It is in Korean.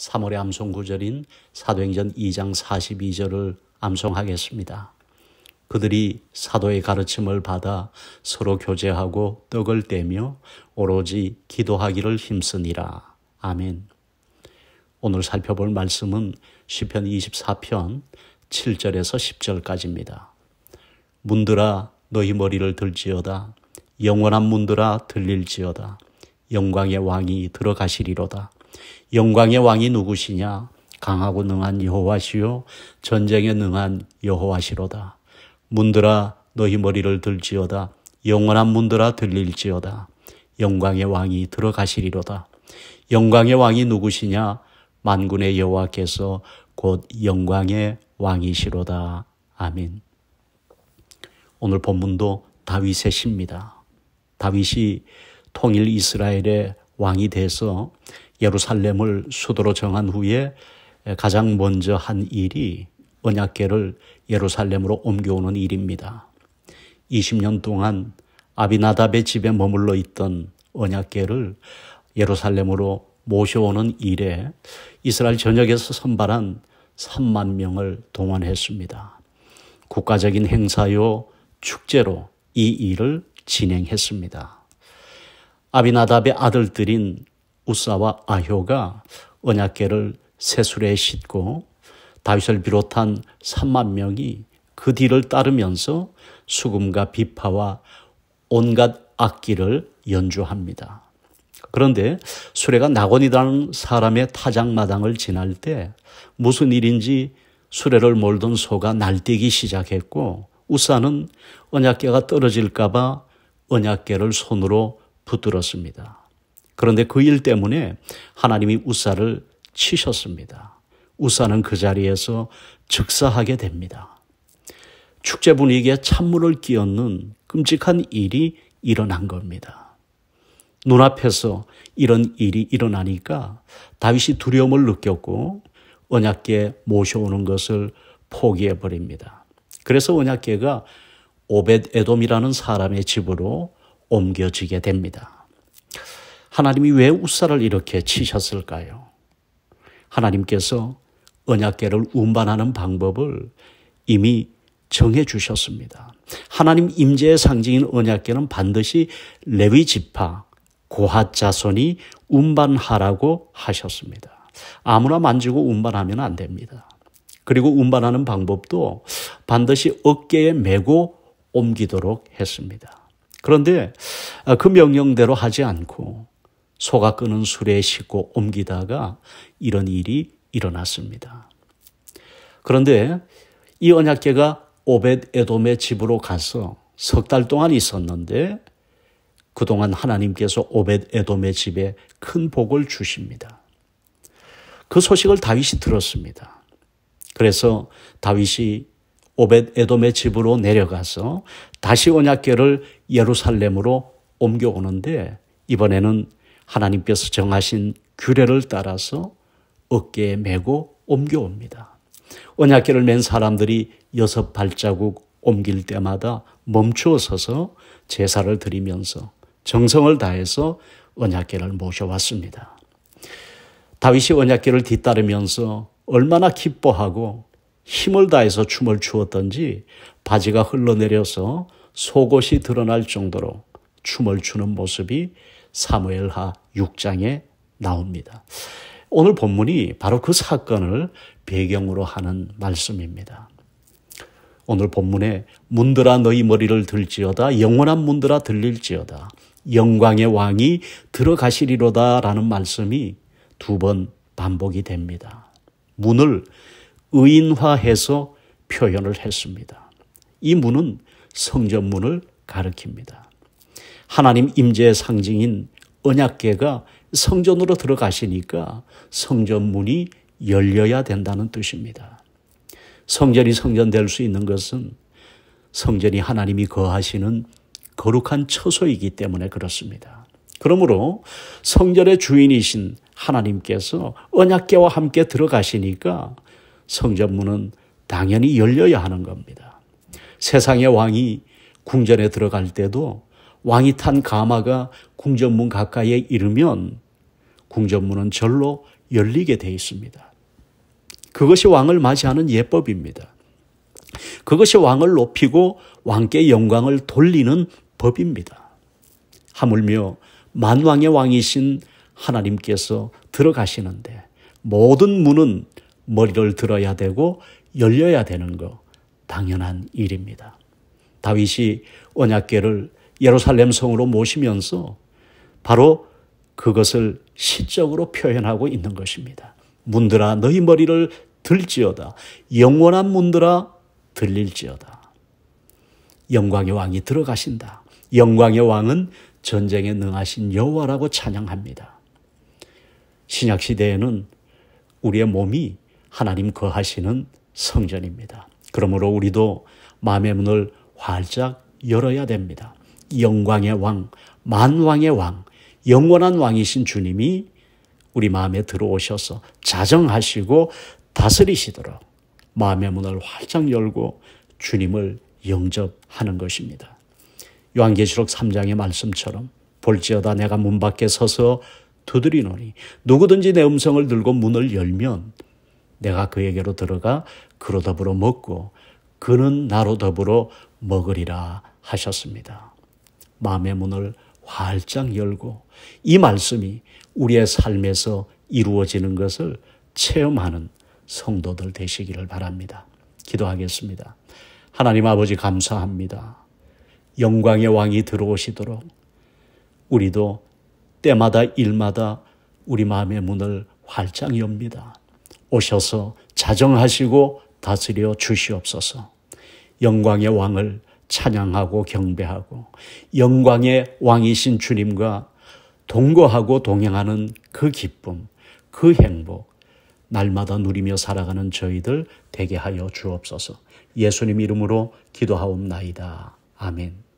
3월의 암송 구절인 사도행전 2장 42절을 암송하겠습니다. 그들이 사도의 가르침을 받아 서로 교제하고 떡을 떼며 오로지 기도하기를 힘쓰니라. 아멘. 오늘 살펴볼 말씀은 시편 24편 7절에서 10절까지입니다. 문들아 너희 머리를 들지어다 영원한 문들아 들릴지어다 영광의 왕이 들어가시리로다 영광의 왕이 누구시냐? 강하고 능한 여호와시요 전쟁에 능한 여호와시로다. 문들아 너희 머리를 들지어다. 영원한 문들아 들릴지어다. 영광의 왕이 들어가시리로다. 영광의 왕이 누구시냐? 만군의 여호와께서 곧 영광의 왕이시로다. 아멘. 오늘 본문도 다윗의 시입니다. 다윗이 통일 이스라엘의 왕이 돼서 예루살렘을 수도로 정한 후에 가장 먼저 한 일이 언약계를 예루살렘으로 옮겨오는 일입니다. 20년 동안 아비나답의 집에 머물러 있던 언약계를 예루살렘으로 모셔오는 일에 이스라엘 전역에서 선발한 3만 명을 동원했습니다. 국가적인 행사요 축제로 이 일을 진행했습니다. 아비나답의 아들들인 우사와 아효가 언약계를 세술에 싣고 다윗을 비롯한 3만 명이 그 뒤를 따르면서 수금과 비파와 온갖 악기를 연주합니다. 그런데 수레가 낙원이라는 사람의 타작마당을 지날 때 무슨 일인지 수레를 몰던 소가 날뛰기 시작했고 우사는 언약계가 떨어질까봐 언약계를 손으로 붙들었습니다. 그런데 그 일 때문에 하나님이 우사를 치셨습니다. 우사는 그 자리에서 즉사하게 됩니다. 축제 분위기에 찬물을 끼얹는 끔찍한 일이 일어난 겁니다. 눈앞에서 이런 일이 일어나니까 다윗이 두려움을 느꼈고 언약계 모셔오는 것을 포기해 버립니다. 그래서 언약계가 오벳 에돔이라는 사람의 집으로 옮겨지게 됩니다. 하나님이 왜 우사를 이렇게 치셨을까요? 하나님께서 언약계를 운반하는 방법을 이미 정해 주셨습니다. 하나님 임재의 상징인 언약계는 반드시 레위 지파 고핫 자손이 운반하라고 하셨습니다. 아무나 만지고 운반하면 안 됩니다. 그리고 운반하는 방법도 반드시 어깨에 메고 옮기도록 했습니다. 그런데 그 명령대로 하지 않고 소가 끄는 술에 싣고 옮기다가 이런 일이 일어났습니다. 그런데 이 언약계가 오벳 에돔의 집으로 가서 석 달 동안 있었는데 그동안 하나님께서 오벳 에돔의 집에 큰 복을 주십니다. 그 소식을 다윗이 들었습니다. 그래서 다윗이 오벳 에돔의 집으로 내려가서 다시 언약계를 예루살렘으로 옮겨오는데 이번에는 하나님께서 정하신 규례를 따라서 어깨에 메고 옮겨옵니다. 언약계를 맨 사람들이 여섯 발자국 옮길 때마다 멈추어 서서 제사를 드리면서 정성을 다해서 언약계를 모셔왔습니다. 다윗이 언약계를 뒤따르면서 얼마나 기뻐하고 힘을 다해서 춤을 추었던지 바지가 흘러내려서 속옷이 드러날 정도로 춤을 추는 모습이 사무엘하 6장에 나옵니다. 오늘 본문이 바로 그 사건을 배경으로 하는 말씀입니다. 오늘 본문에 문들아 너희 머리를 들지어다 영원한 문들아 들릴지어다 영광의 왕이 들어가시리로다라는 말씀이 두 번 반복이 됩니다. 문을 의인화해서 표현을 했습니다. 이 문은 성전문을 가리킵니다. 하나님 임재의 상징인 언약계가 성전으로 들어가시니까 성전 문이 열려야 된다는 뜻입니다. 성전이 성전될 수 있는 것은 성전이 하나님이 거하시는 거룩한 처소이기 때문에 그렇습니다. 그러므로 성전의 주인이신 하나님께서 언약계와 함께 들어가시니까 성전문은 당연히 열려야 하는 겁니다. 세상의 왕이 궁전에 들어갈 때도 왕이 탄 가마가 궁전문 가까이에 이르면 궁전문은 절로 열리게 되어 있습니다. 그것이 왕을 맞이하는 예법입니다. 그것이 왕을 높이고 왕께 영광을 돌리는 법입니다. 하물며 만왕의 왕이신 하나님께서 들어가시는데 모든 문은 머리를 들어야 되고 열려야 되는 거 당연한 일입니다. 다윗이 언약궤를 예루살렘 성으로 모시면서 바로 그것을 시적으로 표현하고 있는 것입니다. 문들아 너희 머리를 들지어다 영원한 문들아 들릴지어다. 영광의 왕이 들어가신다. 영광의 왕은 전쟁에 능하신 여호와라고 찬양합니다. 신약 시대에는 우리의 몸이 하나님 거하시는 성전입니다. 그러므로 우리도 마음의 문을 활짝 열어야 됩니다. 영광의 왕, 만왕의 왕, 영원한 왕이신 주님이 우리 마음에 들어오셔서 자정하시고 다스리시도록 마음의 문을 활짝 열고 주님을 영접하는 것입니다. 요한계시록 3장의 말씀처럼 볼지어다 내가 문 밖에 서서 두드리노니 누구든지 내 음성을 들고 문을 열면 내가 그에게로 들어가 그로 더불어 먹고 그는 나로 더불어 먹으리라 하셨습니다. 마음의 문을 활짝 열고 이 말씀이 우리의 삶에서 이루어지는 것을 체험하는 성도들 되시기를 바랍니다. 기도하겠습니다. 하나님 아버지 감사합니다. 영광의 왕이 들어오시도록 우리도 때마다 일마다 우리 마음의 문을 활짝 엽니다. 오셔서 자정하시고 다스려 주시옵소서. 영광의 왕을 찬양하고 경배하고 영광의 왕이신 주님과 동거하고 동행하는 그 기쁨, 그 행복, 날마다 누리며 살아가는 저희들 되게 하여 주옵소서. 예수님 이름으로 기도하옵나이다. 아멘.